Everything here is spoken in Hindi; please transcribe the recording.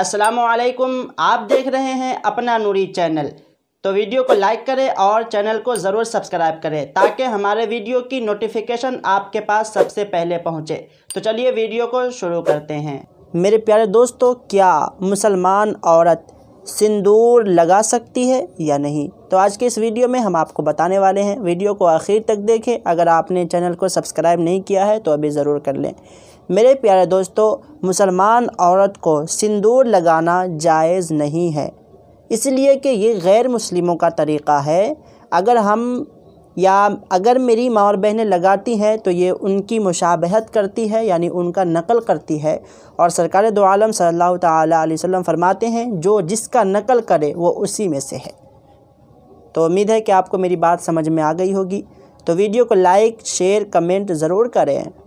असलकुम आप देख रहे हैं अपना नूरी चैनल तो वीडियो को लाइक करें और चैनल को ज़रूर सब्सक्राइब करें ताकि हमारे वीडियो की नोटिफिकेशन आपके पास सबसे पहले पहुंचे तो चलिए वीडियो को शुरू करते हैं मेरे प्यारे दोस्तों क्या मुसलमान औरत सिंदूर लगा सकती है या नहीं तो आज के इस वीडियो में हम आपको बताने वाले हैं वीडियो को आखिर तक देखें अगर आपने चैनल को सब्सक्राइब नहीं किया है तो अभी ज़रूर कर लें मेरे प्यारे दोस्तों मुसलमान औरत को सिंदूर लगाना जायज़ नहीं है इसलिए कि ये गैर मुस्लिमों का तरीक़ा है अगर हम या अगर मेरी माँ और बहनें लगाती हैं तो ये उनकी मुशाबहत करती है यानी उनका नकल करती है और सरकार दो आलम सल्लल्लाहु अलैहि वसल्लम फरमाते हैं जो जिसका नकल करे वो उसी में से है तो उम्मीद है कि आपको मेरी बात समझ में आ गई होगी तो वीडियो को लाइक शेयर कमेंट ज़रूर करें